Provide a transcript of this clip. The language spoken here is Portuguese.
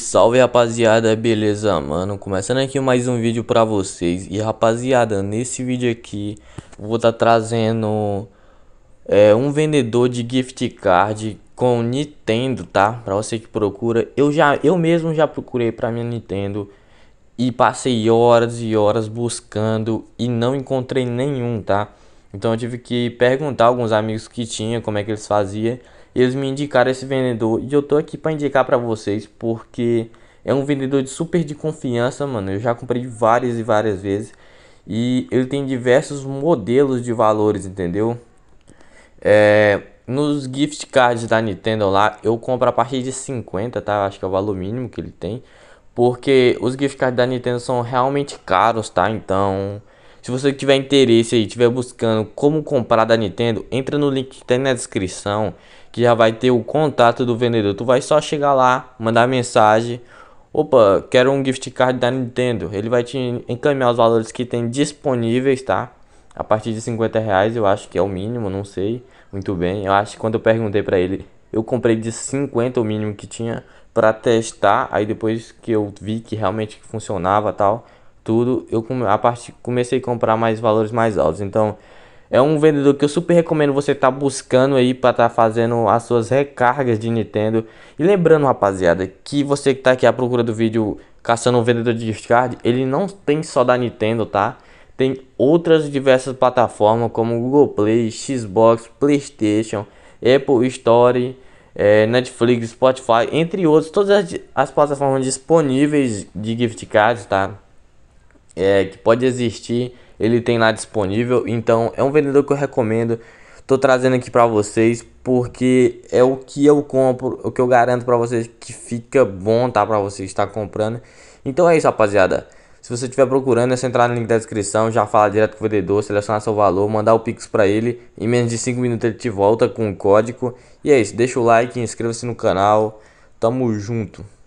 salve rapaziada, beleza mano? Começando aqui mais um vídeo pra vocês E rapaziada, nesse vídeo aqui Vou estar tá trazendo é, Um vendedor de gift card Com Nintendo, tá? Pra você que procura Eu, já, eu mesmo já procurei pra minha Nintendo E passei horas e horas buscando E não encontrei nenhum, tá? Então eu tive que perguntar a alguns amigos que tinha Como é que eles faziam eles me indicaram esse vendedor e eu tô aqui para indicar para vocês porque é um vendedor de super de confiança, mano. Eu já comprei várias e várias vezes e ele tem diversos modelos de valores, entendeu? É, nos gift cards da Nintendo lá, eu compro a partir de 50, tá? Acho que é o valor mínimo que ele tem. Porque os gift cards da Nintendo são realmente caros, tá? Então, se você tiver interesse e tiver buscando como comprar da Nintendo, entra no link que tem tá na descrição, que já vai ter o contato do vendedor. Tu vai só chegar lá, mandar mensagem, opa, quero um gift card da Nintendo. Ele vai te encaminhar os valores que tem disponíveis, tá? A partir de 50 reais, eu acho que é o mínimo, não sei muito bem. Eu acho que quando eu perguntei para ele, eu comprei de 50 o mínimo que tinha para testar. Aí depois que eu vi que realmente funcionava tal, tudo, eu a parte comecei a comprar mais valores mais altos. Então, é um vendedor que eu super recomendo você estar tá buscando aí para estar tá fazendo as suas recargas de Nintendo. E lembrando, rapaziada, que você que está aqui à procura do vídeo caçando um vendedor de gift card, ele não tem só da Nintendo, tá? Tem outras diversas plataformas como Google Play, Xbox, PlayStation, Apple Store, é, Netflix, Spotify, entre outros, todas as, as plataformas disponíveis de gift cards, tá? é, que pode existir, ele tem lá disponível. Então é um vendedor que eu recomendo. Tô trazendo aqui para vocês porque é o que eu compro, o que eu garanto para vocês que fica bom, tá? Para você estar comprando. Então é isso, rapaziada. Se você estiver procurando, é só entrar no link da descrição, já falar direto com o vendedor, selecionar seu valor, mandar o Pix para ele. Em menos de 5 minutos ele te volta com o código. E é isso, deixa o like, inscreva-se no canal. Tamo junto.